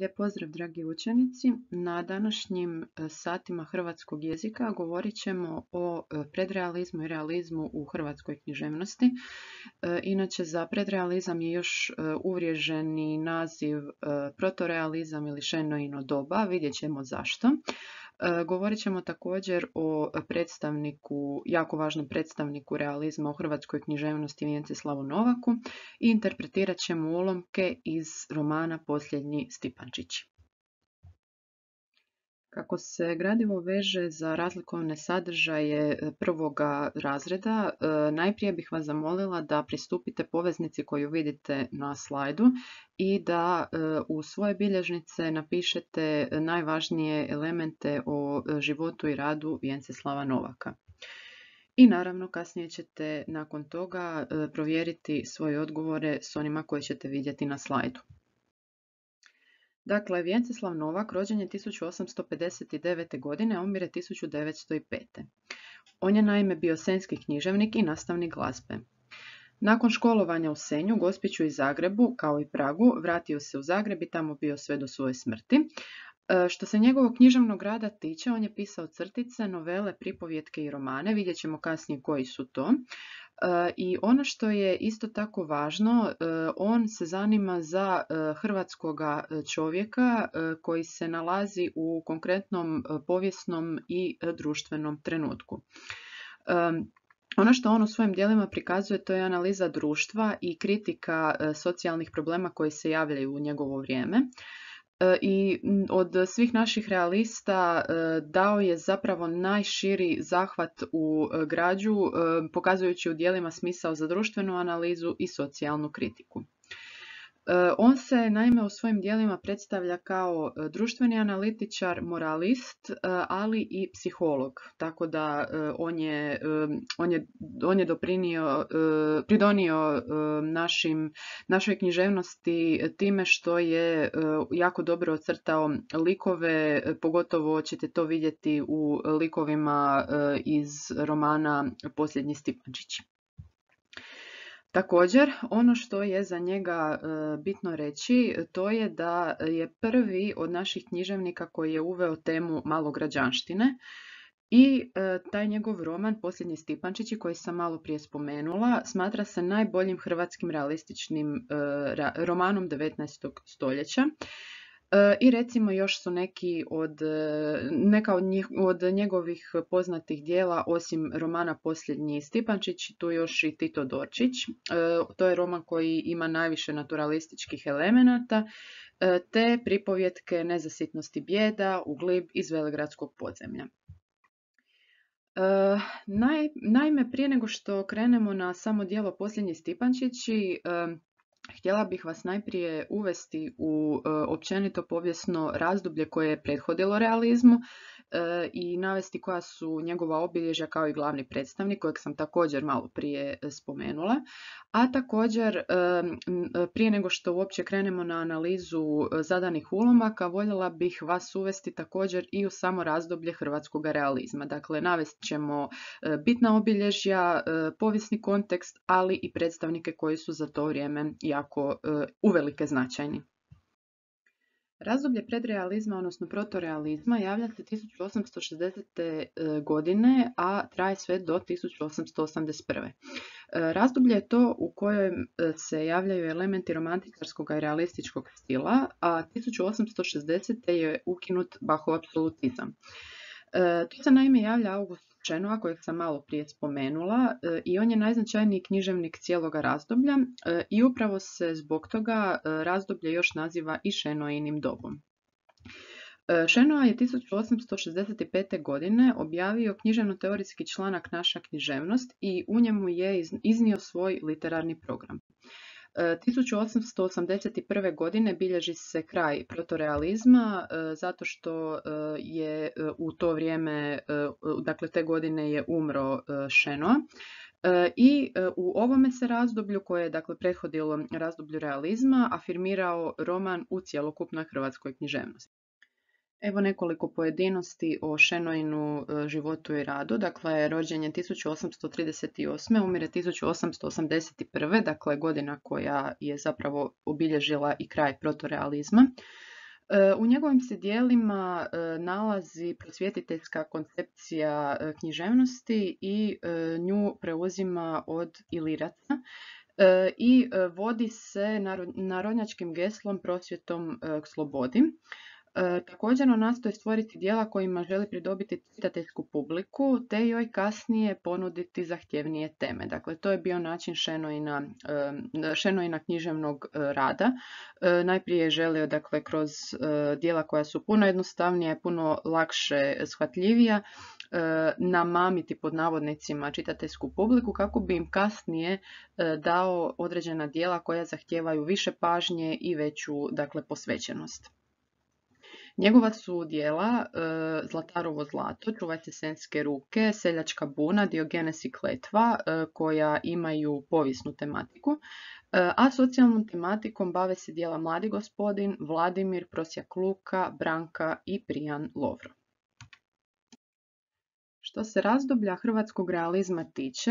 Lijep pozdrav dragi učenici. Na današnjim e, satima hrvatskog jezika govorit ćemo o e, predrealizmu i realizmu u hrvatskoj književnosti. E, inače za predrealizam je još uvriježeni naziv protorealizam ili šenoino doba, vidjet ćemo zašto. E, govorit ćemo također o predstavniku, jako važnom predstavniku realizma u hrvatskoj književnosti Vijence Slavu Novaku i interpretirat ćemo ulomke iz romana Posljednji Stipančići. Kako se gradivo veže za razlikovne sadržaje e, prvoga razreda, e, najprije bih vas zamolila da pristupite poveznici koju vidite na slajdu i da e, u svoje bilježnice napišete najvažnije elemente o životu i radu Vjenceslava Novaka. I naravno kasnije ćete nakon toga provjeriti svoje odgovore s onima koje ćete vidjeti na slajdu. Dakle, Vjenceslav Novak rođen je 1859. godine, a umire 1905. On je naime bio senski književnik i nastavnik glazbe. Nakon školovanja u Senju, Gospiću i Zagrebu, kao i Pragu, vratio se u Zagreb i tamo bio sve do svoje smrti. E, što se njegovog književnog rada tiče, on je pisao crtice, novele, pripovjetke i romane, vidjet ćemo kasnije koji su to. E, I ono što je isto tako važno, e, on se zanima za e, hrvatskoga čovjeka koji se nalazi u konkretnom povijesnom i društvenom trenutku. Ono što on u svojim dijelima prikazuje to je analiza društva i kritika socijalnih problema koji se javljaju u njegovo vrijeme. E, i od svih naših realista e, dao je zapravo najširi zahvat u e, građu, pokazujući u dijelima smisao za društvenu analizu i socijalnu kritiku. E, on se naime u svojim dijelima predstavlja kao e, društveni analitičar, moralist, e, ali i psiholog. Tako da on je, on je, on je doprinio, pridonio našim, našoj književnosti time što je jako dobro ocrtao likove, pogotovo ćete to vidjeti u likovima iz romana Posljednji Stipančić. Također, ono što je za njega e, bitno reći, to je da je prvi od naših književnika koji je uveo temu malograđanštine i e, taj njegov roman Posljednji Stipančići koji sam malo prije spomenula smatra se najboljim hrvatskim realističnim e, romanom 19. stoljeća E, I recimo još su neki od, e, neka od, njih, od njegovih poznatih dijela, osim romana Posljednji Stipančić, tu još i Tito Dorčić. E, to je roman koji ima najviše naturalističkih elemenata, te pripovjetke nezasitnosti bijeda, glib iz Velegradskog podzemlja. Naime, prije nego što krenemo na samo dijelo Posljednji Stipančići, Htjela bih vas najprije uvesti u e, općenito povijesno razdoblje koje je prethodilo realizmu E, i navesti koja su njegova obilježja kao i glavni predstavnik kojeg sam također malo prije e, spomenula. A također e, prije nego što uopće krenemo na analizu zadanih ulomaka voljela bih vas uvesti također i u samo razdoblje hrvatskog realizma. Dakle, navest ćemo bitna obilježja, povijesni kontekst, ali i predstavnike koji su za to vrijeme jako uvelike značajni. Razdoblje predrealizma, odnosno protorealizma, javlja se 1860. E, godine, a traje sve do 1881. E, razdoblje je to u kojem e, se javljaju elementi romantikarskog i realističkog stila, a 1860. je ukinut Bachov absolutizam. Tu se naime javlja August Šenoa, kojeg sam malo prije spomenula e, i on je najznačajniji književnik cijeloga razdoblja e, i upravo se zbog toga e, razdoblje još naziva i Šenoinim dobom. Šenoa je 1865. godine objavio književno-teorijski članak Naša književnost i u njemu je iznio svoj literarni program. 1881. E, godine bilježi se kraj protorealizma e, zato što e, je u to vrijeme, dakle te godine je umro Šeno. I u ovome se razdoblju koje je dakle prethodilo razdoblju realizma afirmirao roman u cjelokupnoj hrvatskoj književnosti. Evo nekoliko pojedinosti o Šenoinu e, životu i radu. Dakle, rođen je 1838. umire 1881. Dakle, godina koja je zapravo obilježila i kraj protorealizma. E, u njegovim se dijelima e, nalazi prosvjetiteljska koncepcija književnosti i nju preuzima od Iliraca i vodi se narodnjačkim geslom prosvjetom k slobodi. E, također on nastoji stvoriti dijela kojima želi pridobiti čitateljsku publiku te joj kasnije ponuditi zahtjevnije teme. Dakle, to je bio način Šenojina, e, književnog e, rada. Najprije je želio dakle, kroz dijela koja su puno jednostavnije, puno lakše shvatljivija, namamiti pod navodnicima čitateljsku publiku kako bi im kasnije dao određena dijela koja zahtijevaju više pažnje i veću dakle, posvećenost. Njegova su djela e, Zlatarovo zlato, Čuvajte senske ruke, Seljačka buna, Diogenes i kletva e, koja imaju povijesnu tematiku, e, a socijalnom tematikom bave se dijela Mladi gospodin, Vladimir, Prosjak Luka, Branka i Prijan Lovro. Što se razdoblja hrvatskog realizma tiče,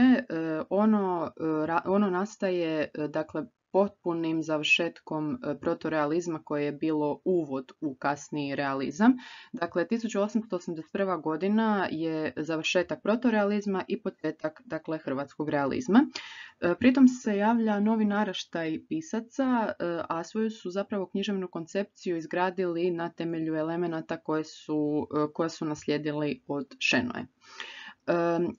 ono, ono nastaje dakle, potpunim završetkom e, protorealizma koje je bilo uvod u kasniji realizam. Dakle, 1881. godina je završetak protorealizma i početak dakle, hrvatskog realizma. E, pritom se javlja novi naraštaj pisaca, e, a svoju su zapravo književnu koncepciju izgradili na temelju elemenata koje su, koje su naslijedili od Šenoje.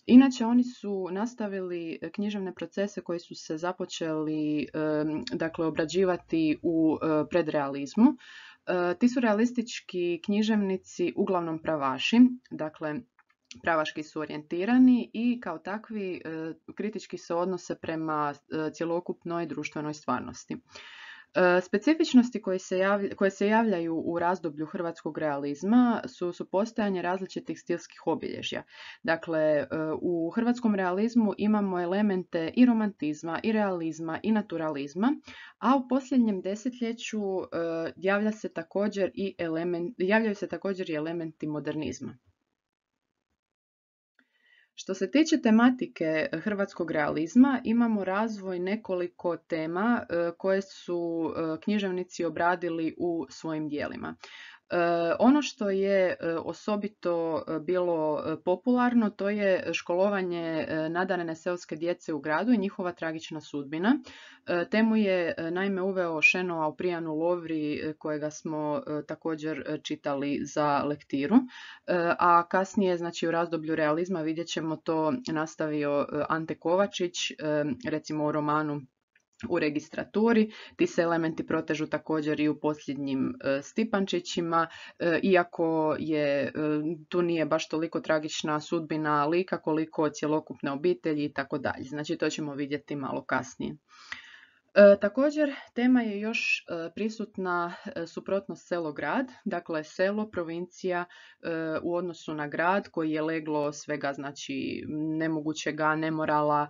Inače, oni su nastavili e, književne procese koji su se započeli dakle, obrađivati u e, predrealizmu. E, ti su realistički književnici uglavnom pravaši, dakle pravaški su orijentirani i kao takvi kritički se odnose prema cjelokupnoj društvenoj stvarnosti. E, specifičnosti koje se, koje se javljaju u razdoblju hrvatskog realizma su, su postojanje različitih stilskih obilježja. Dakle, e, u hrvatskom realizmu imamo elemente i romantizma, i realizma, i naturalizma, a u posljednjem desetljeću e, javlja se također i element, javljaju se također i elementi modernizma. Što se tiče tematike eh, hrvatskog realizma, imamo razvoj nekoliko tema eh, koje su eh, književnici obradili u svojim dijelima. E, ono što je e, osobito e, bilo popularno to je školovanje nadarene seoske djece u gradu i njihova tragična sudbina. Temu je naime uveo Šeno prijanu Lovri kojega smo također čitali za lektiru, a kasnije znači u razdoblju realizma vidjet ćemo to nastavio Ante Kovačić recimo u romanu u registraturi. Ti se elementi protežu također i u posljednjim e, stipančićima, e, iako je e, tu nije baš toliko tragična sudbina lika koliko cjelokupne obitelji i tako dalje. Znači to ćemo vidjeti malo kasnije. E, također, tema je još e, prisutna e, suprotnost selo-grad, dakle selo, provincija u odnosu na grad koji je leglo svega znači nemogućega, nemorala,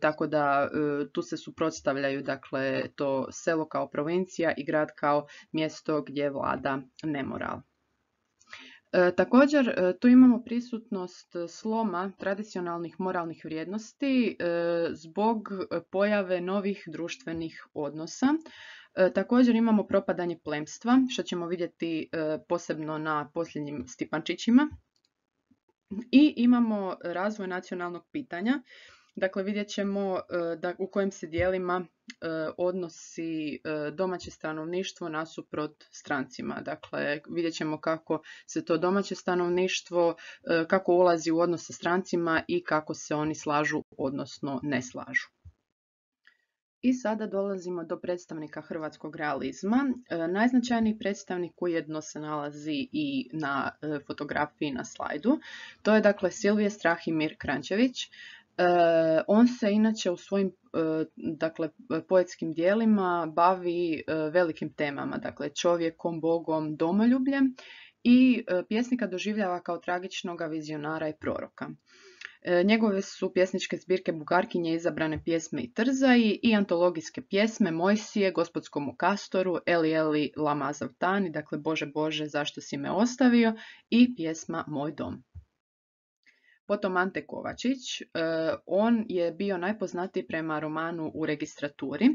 tako da tu se suprotstavljaju dakle to selo kao provincija i grad kao mjesto gdje vlada nemoral. E, također, e, tu imamo prisutnost sloma tradicionalnih moralnih vrijednosti e, zbog pojave novih društvenih odnosa. Također imamo propadanje plemstva, što ćemo vidjeti posebno na posljednjim stipančićima. I imamo razvoj nacionalnog pitanja Dakle, vidjet ćemo e, da, u kojim se dijelima e, odnosi e, domaće stanovništvo nasuprot strancima. Dakle, vidjet ćemo kako se to domaće stanovništvo, kako ulazi u odnos sa strancima i kako se oni slažu, odnosno ne slažu. I sada dolazimo do predstavnika hrvatskog realizma. Najznačajniji predstavnik ujedno se nalazi i na fotografiji na slajdu. To je dakle Silvije Strahimir Krančević. Eh, on se inače u svojim eh, dakle, poetskim dijelima bavi eh, velikim temama, dakle čovjekom, bogom, domoljubljem i pjesnika doživljava kao tragičnog vizionara i proroka. Njegove su pjesničke zbirke Bugarkinje izabrane pjesme i trzaji i antologijske pjesme Mojsije, Gospodskom kastoru, Eli Eli Lama Zavtani, dakle Bože Bože zašto si me ostavio i pjesma Moj dom. Potom Ante Kovačić, e, on je bio najpoznatiji prema romanu U registraturi.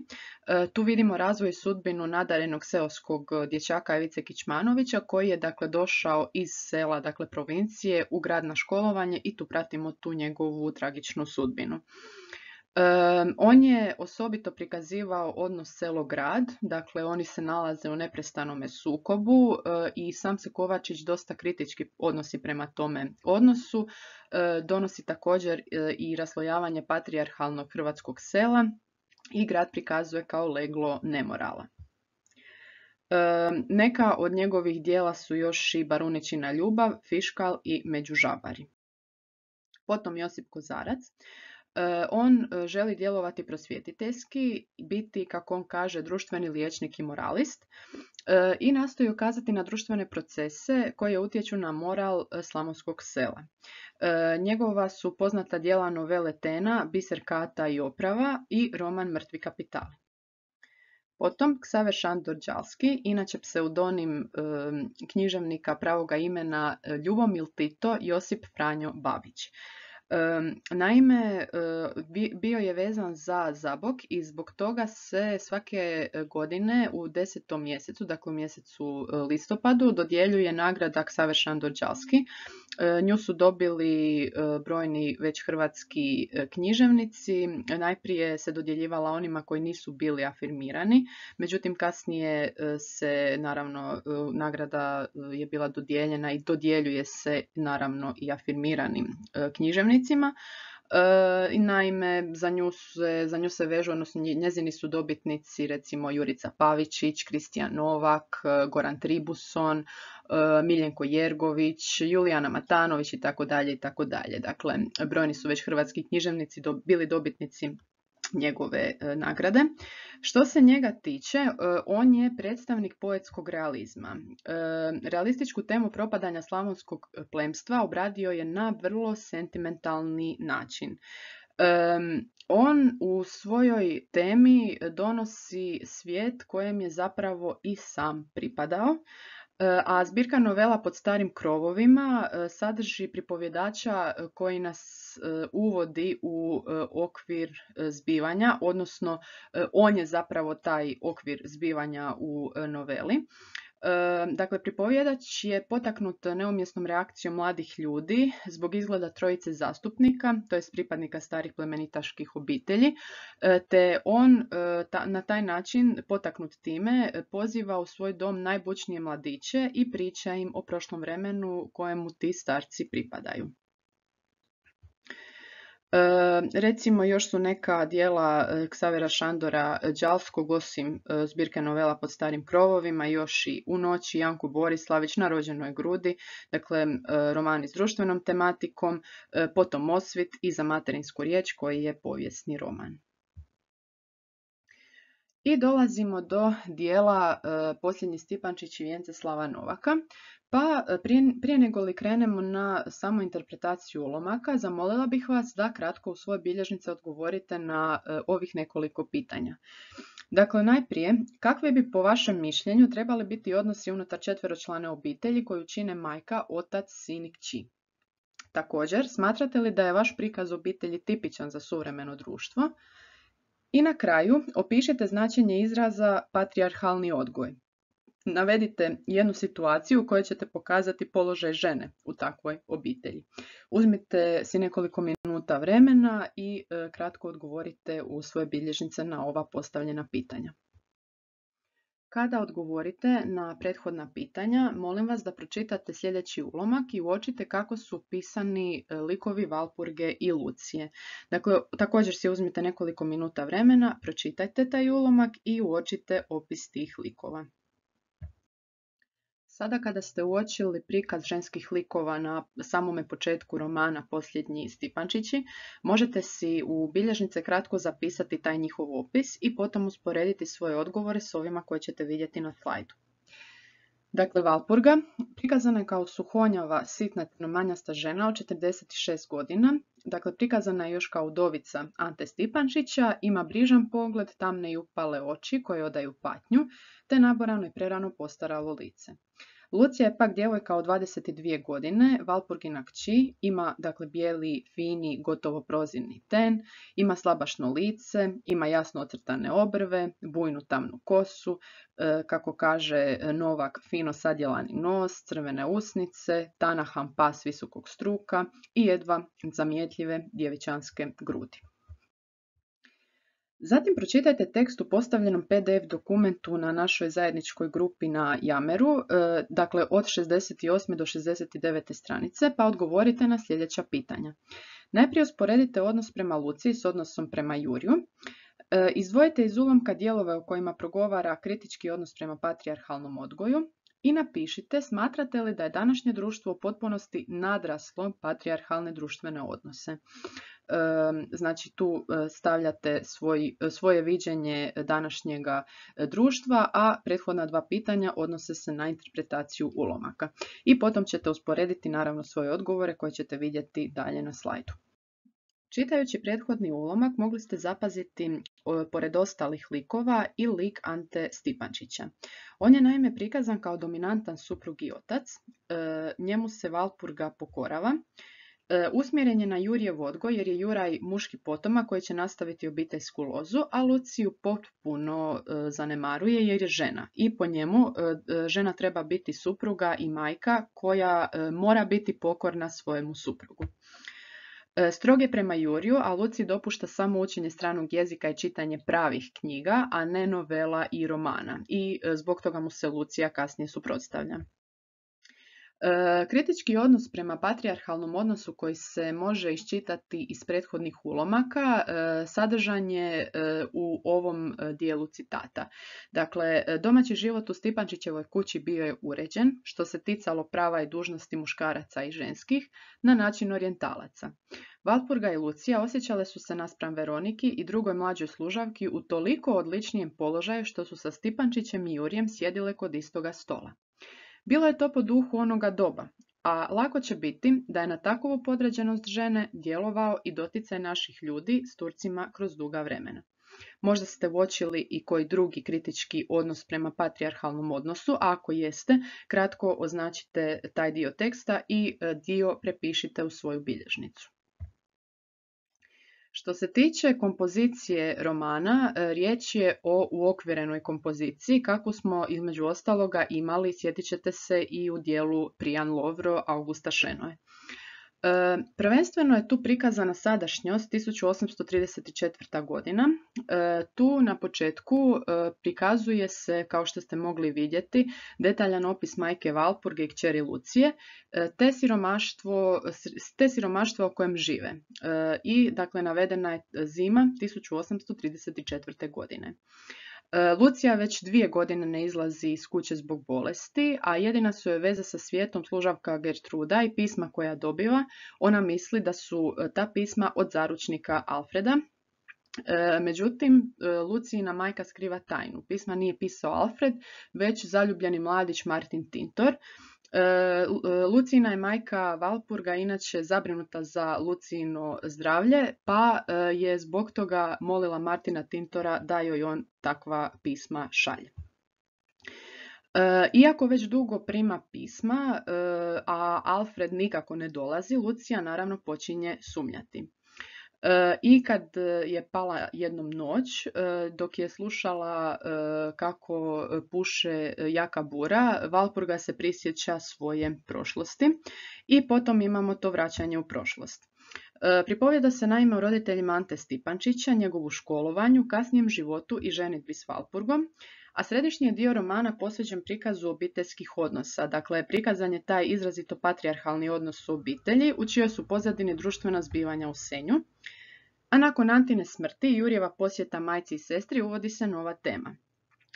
E, tu vidimo razvoj sudbinu nadarenog seoskog dječaka Evice Kičmanovića koji je dakle došao iz sela, dakle provincije, u grad na školovanje i tu pratimo tu njegovu tragičnu sudbinu on je osobito prikazivao odnos selo-grad, dakle oni se nalaze u neprestanome sukobu e, i sam se Kovačić dosta kritički odnosi prema tome odnosu. E, donosi također e, i raslojavanje patrijarhalnog hrvatskog sela i grad prikazuje kao leglo nemorala. Neka od njegovih dijela su još i Barunićina ljubav, Fiškal i Međužabari. Potom Josip Kozarac. Eh, on eh, želi djelovati prosvjetiteljski, biti, kako on kaže, društveni liječnik i moralist eh, i nastoji ukazati na društvene procese koje utječu na moral slavonskog sela. Njegova su poznata djela novele Tena, Biserkata i oprava i roman Mrtvi kapital. Potom Ksaver Šandor Đalski, inače pseudonim književnika pravoga imena Ljubomil Tito Josip Franjo Babić. Naime, e, bio je vezan za Zabok i zbog toga se svake e, godine u desetom mjesecu, dakle u mjesecu e, listopadu, dodjeljuje nagrada Savršan Dođalski. Nju su dobili brojni već hrvatski književnici. Najprije se dodjeljivala onima koji nisu bili afirmirani, međutim kasnije se naravno nagrada je bila dodijeljena i dodjeljuje se naravno i afirmiranim književnicima dobitnicima. E, i naime, za nju, se, za nju se vežu, odnosno njezini su dobitnici recimo Jurica Pavičić, Kristijan Novak, e, Goran Tribuson, e, Miljenko Jergović, Julijana Matanović i tako dalje i tako dalje. Dakle, brojni su već hrvatski književnici bili dobitnici njegove e, nagrade. Što se njega tiče, e, on je predstavnik poetskog realizma. E, realističku temu propadanja slavonskog plemstva obradio je na vrlo sentimentalni način. on u svojoj temi donosi svijet kojem je zapravo i sam pripadao. E, a zbirka novela pod starim krovovima e, sadrži pripovjedača e, koji nas uvodi u okvir zbivanja, odnosno on je zapravo taj okvir zbivanja u noveli. Dakle, pripovjedač je potaknut neumjesnom reakcijom mladih ljudi zbog izgleda trojice zastupnika, to jest pripadnika starih plemenitaških obitelji, e, te on e, na taj način potaknut time poziva u svoj dom najbučnije mladiće i priča im o prošlom vremenu kojemu ti starci pripadaju. E, recimo još su neka dijela Ksavera e, Šandora e, Đalskog osim zbirke novela pod starim krovovima, još i U noći Janku Borislavić na rođenoj grudi, dakle romani s društvenom tematikom, potom Osvit i Za materinsku riječ koji je povijesni roman. I dolazimo do dijela e, posljednji Stipančić i vijence Slava Novaka. Pa e, prije, nego li krenemo na samu interpretaciju ulomaka, zamolila bih vas da kratko u svoje bilježnice odgovorite na e, ovih nekoliko pitanja. Dakle, najprije, kakve bi po vašem mišljenju trebali biti odnosi unutar četveročlane obitelji koju čine majka, otac, sin i kći? Također, smatrate li da je vaš prikaz obitelji tipičan za suvremeno društvo? I na kraju opišite značenje izraza patrijarhalni odgoj. Navedite jednu situaciju u kojoj ćete pokazati položaj žene u takvoj obitelji. Uzmite si nekoliko minuta vremena i e, kratko odgovorite u svoje bilježnice na ova postavljena pitanja. Kada odgovorite na prethodna pitanja, molim vas da pročitate sljedeći ulomak i uočite kako su pisani e, likovi Valpurge i Lucije. Dakle, također si uzmite nekoliko minuta vremena, pročitajte taj ulomak i uočite opis tih likova. Sada kada ste uočili prikaz ženskih likova na samome početku romana Posljednji Stipančići, možete si u bilježnice kratko zapisati taj njihov opis i potom usporediti svoje odgovore s ovima koje ćete vidjeti na slajdu. Dakle, Valpurga prikazana je kao suhonjava, sitna, manjasta žena od 46 godina. Dakle, prikazana je još kao udovica Ante Stipančića, ima brižan pogled, tamne i upale oči koje odaju patnju, te naborano i prerano postaralo lice. Lucija je pak djevojka od 22 godine, Valpurgina kći, ima dakle bijeli, fini, gotovo prozirni ten, ima slabašno lice, ima jasno ocrtane obrve, bujnu tamnu kosu, e, kako kaže e, Novak, fino sadjelani nos, crvene usnice, tanahan pas visokog struka i jedva zamjetljive djevičanske grudi. Zatim pročitajte tekst u postavljenom PDF dokumentu na našoj zajedničkoj grupi na Jameru, e, dakle od 68. do 69. stranice, pa odgovorite na sljedeća pitanja. Najprije usporedite odnos prema luci s odnosom prema Juriju. E, izdvojite iz ulomka dijelove u kojima progovara kritički odnos prema patrijarhalnom odgoju, i napišite smatrate li da je današnje društvo u potpunosti nadraslo patrijarhalne društvene odnose. Ehm, znači tu e, stavljate svoj, svoje viđenje današnjega e, društva, a prethodna dva pitanja odnose se na interpretaciju ulomaka. I potom ćete usporediti naravno svoje odgovore koje ćete vidjeti dalje na slajdu. Čitajući prethodni ulomak mogli ste zapaziti pored ostalih likova i lik Ante Stipančića. On je naime prikazan kao dominantan suprug i otac, e, njemu se Valpurga pokorava, e, Usmjeren je na Jurjev odgoj jer je Juraj muški potoma koji će nastaviti obiteljsku lozu, a Luciju potpuno e, zanemaruje jer je žena. I po njemu žena treba biti supruga i majka koja mora biti pokorna svojemu suprugu. E, strog je prema Juriju, a Luci dopušta samo učenje stranog jezika i čitanje pravih knjiga, a ne novela i romana. I e, zbog toga mu se Lucija kasnije suprotstavlja. E, kritički odnos prema patrijarhalnom odnosu koji se može iščitati iz prethodnih ulomaka e, sadržan je e, u ovom dijelu citata. Dakle, domaći život u Stipančićevoj kući bio je uređen, što se ticalo prava i dužnosti muškaraca i ženskih, na način orijentalaca. Valpurga i Lucija osjećale su se naspram Veroniki i drugoj mlađoj služavki u toliko odličnijem položaju što su sa Stipančićem i Jurijem sjedile kod istoga stola. Bilo je to po duhu onoga doba, a lako će biti da je na takvu podređenost žene djelovao i doticaj naših ljudi s Turcima kroz duga vremena. Možda ste uočili i koji drugi kritički odnos prema patrijarhalnom odnosu, a ako jeste, kratko označite taj dio teksta i e, dio prepišite u svoju bilježnicu. Što se tiče kompozicije romana, e, riječ je o uokvirenoj kompoziciji kako smo između ostaloga imali, sjetit ćete se, i u dijelu Prijan Lovro Augusta Šenoje. E, prvenstveno je tu prikazana sadašnjost 1834. godina. E, tu na početku e, prikazuje se, kao što ste mogli vidjeti, detaljan opis majke Valpurge i kćeri Lucije, te siromaštvo, te o kojem žive. I dakle, navedena je zima 1834. godine. E, Lucija već dvije godine ne izlazi iz kuće zbog bolesti, a jedina su joj veze sa svijetom služavka Gertruda i pisma koja dobiva. Ona misli da su e, ta pisma od zaručnika Alfreda. E, međutim, Lucijina majka skriva tajnu. Pisma nije pisao Alfred, već zaljubljeni mladić Martin Tintor. E, e, Lucina je majka Valpurga inače zabrinuta za Lucino zdravlje, pa e, je zbog toga molila Martina Tintora da joj on takva pisma šalje. Iako već dugo prima pisma, a Alfred nikako ne dolazi, Lucija naravno počinje sumnjati. E, I kad je pala jednom noć e, dok je slušala e, kako puše jaka bura, Valpurga se prisjeća svoje prošlosti i potom imamo to vraćanje u prošlost. Pripovjeda se naime o roditeljima Ante Stipančića, njegovu školovanju, kasnijem životu i ženitbi s Valpurgom, a središnji je dio romana posvećen prikazu obiteljskih odnosa. Dakle, prikazan je taj izrazito patrijarhalni odnos u obitelji, u čijoj su pozadini društvena zbivanja u senju. A nakon Antine smrti Jurjeva posjeta majci i sestri uvodi se nova tema.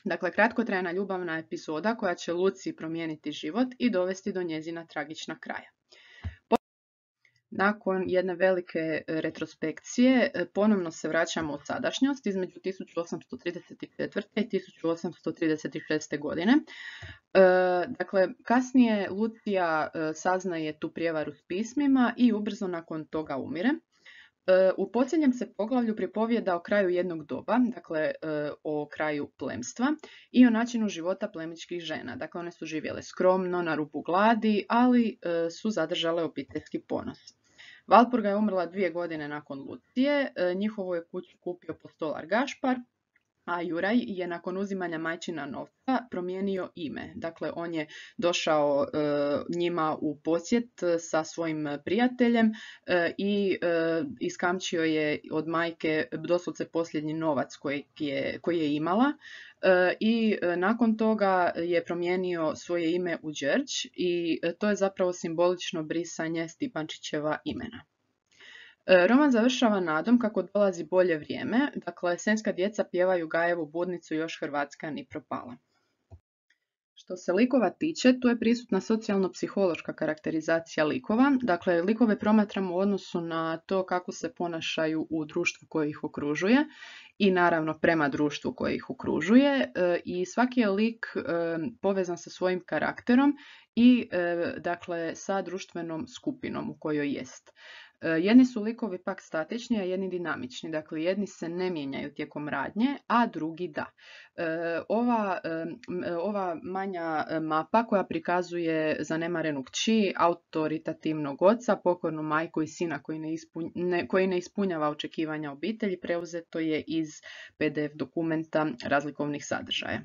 Dakle, kratkotrajna ljubavna epizoda koja će Luci promijeniti život i dovesti do njezina tragična kraja. Nakon jedne velike e, retrospekcije e, ponovno se vraćamo u sadašnjost između 1834. i 1836. godine. E, dakle, kasnije Lucija saznaje tu prijevaru s pismima i ubrzo nakon toga umire. E, u posljednjem se poglavlju pripovijeda o kraju jednog doba, dakle e, o kraju plemstva i o načinu života plemičkih žena. Dakle, one su živjele skromno, na rubu gladi, ali e, su zadržale obiteljski ponos. Valpurga je umrla dvije godine nakon Lucije, njihovu je kuću kupio postolar Gašpar, a Juraj je nakon uzimanja majčina novca promijenio ime. Dakle, on je došao e, njima u posjet sa svojim prijateljem e, i e, iskamčio je od majke doslovce posljednji novac koji je, koji je imala i nakon toga je promijenio svoje ime u Đerđ i to je zapravo simbolično brisanje Stipančićeva imena. E, Roman završava nadom kako dolazi bolje vrijeme, dakle senska djeca pjevaju Gajevu budnicu još Hrvatska ni propala. Što se likova tiče, tu je prisutna socijalno-psihološka karakterizacija likova. Dakle, likove promatramo u odnosu na to kako se ponašaju u društvu koje ih okružuje i naravno prema društvu koje ih okružuje. E, I svaki je lik e, povezan sa svojim karakterom i dakle sa društvenom skupinom u kojoj jest. E, jedni su likovi pak statični, a jedni dinamični. Dakle, jedni se ne mijenjaju tijekom radnje, a drugi da. E, ova, e, ova manja mapa koja prikazuje zanemarenog kći, autoritativnog oca, pokornu majku i sina koji ne, koji ne ispunjava očekivanja obitelji, preuzeto je iz PDF dokumenta razlikovnih sadržaja.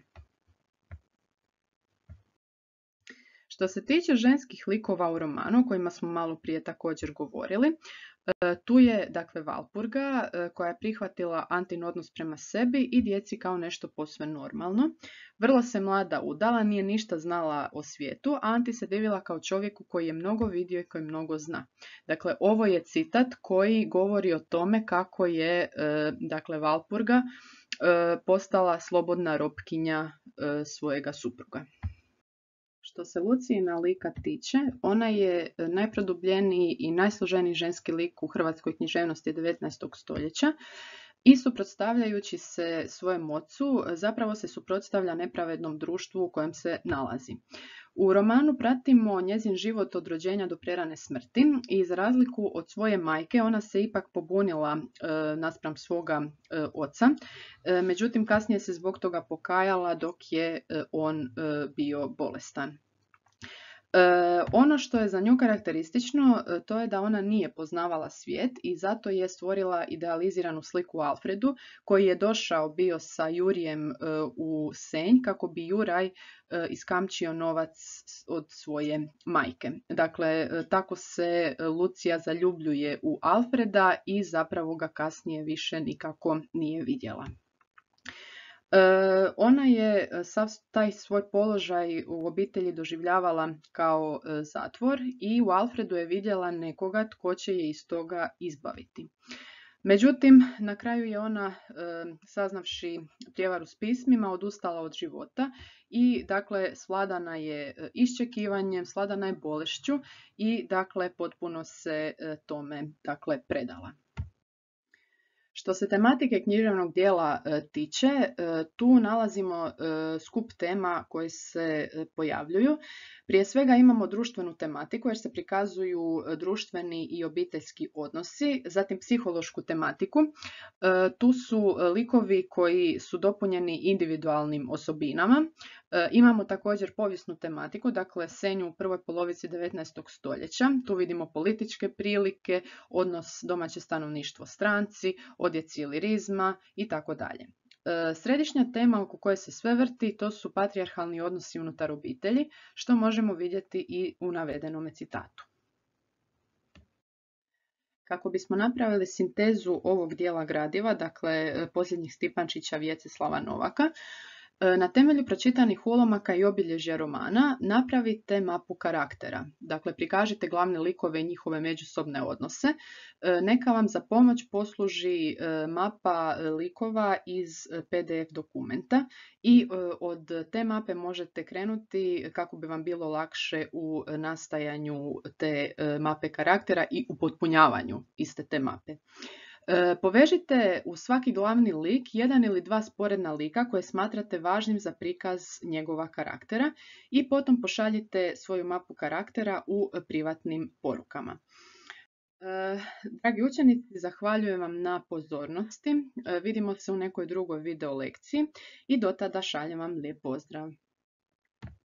Što se tiče ženskih likova u romanu, o kojima smo malo prije također govorili, e, tu je dakle Valpurga e, koja je prihvatila Antin odnos prema sebi i djeci kao nešto posve normalno. Vrlo se mlada udala, nije ništa znala o svijetu, a Anti se divila kao čovjeku koji je mnogo vidio i koji mnogo zna. Dakle, ovo je citat koji govori o tome kako je e, dakle Valpurga postala slobodna robkinja svojega supruga. Što se Lucijina lika tiče, ona je e, najprodubljeniji i najsloženiji ženski lik u hrvatskoj književnosti 19. stoljeća i suprotstavljajući se svojem ocu e, zapravo se suprotstavlja nepravednom društvu u kojem se nalazi. U romanu pratimo njezin život od rođenja do prerane smrti i za razliku od svoje majke ona se ipak pobunila e, naspram svoga oca, međutim kasnije se zbog toga pokajala dok je on bio bolestan. E, ono što je za nju karakteristično e, to je da ona nije poznavala svijet i zato je stvorila idealiziranu sliku Alfredu koji je došao bio sa Jurijem e, u Senj kako bi Juraj iskamčio novac od svoje majke. Dakle, tako se Lucija zaljubljuje u Alfreda i zapravo ga kasnije više nikako nije vidjela. E, ona je e, taj svoj položaj u obitelji doživljavala kao e, zatvor i u Alfredu je vidjela nekoga tko će je iz toga izbaviti. Međutim, na kraju je ona, saznavši prijevaru s pismima, odustala od života i dakle sladana je iščekivanjem, sladana je bolešću i dakle potpuno se tome dakle predala. Što se tematike književnog dijela e, tiče, e, tu nalazimo e, skup tema koje se pojavljuju. Prije svega imamo društvenu tematiku jer se prikazuju društveni i obiteljski odnosi, zatim psihološku tematiku. Tu su likovi koji su dopunjeni individualnim osobinama, E, imamo također povijesnu tematiku, dakle Senju u prvoj polovici 19. stoljeća. Tu vidimo političke prilike, odnos domaće stanovništvo stranci, odjeci ili i tako dalje. E, središnja tema oko koje se sve vrti to su patrijarhalni odnosi unutar obitelji, što možemo vidjeti i u navedenome citatu. Kako bismo napravili sintezu ovog dijela gradiva, dakle e, posljednjih Stipančića Slava Novaka, E, na temelju pročitanih ulomaka i obilježja romana napravite mapu karaktera. Dakle, prikažite glavne likove i njihove međusobne odnose. E, neka vam za pomoć posluži e, mapa likova iz PDF dokumenta i od te mape možete krenuti kako bi vam bilo lakše u nastajanju te mape karaktera i u potpunjavanju iste te mape. E, povežite u svaki glavni lik jedan ili dva sporedna lika koje smatrate važnim za prikaz njegova karaktera i potom pošaljite svoju mapu karaktera u privatnim porukama. E, dragi učenici, zahvaljujem vam na pozornosti. E, vidimo se u nekoj drugoj video lekciji i do tada šaljem vam lijep pozdrav.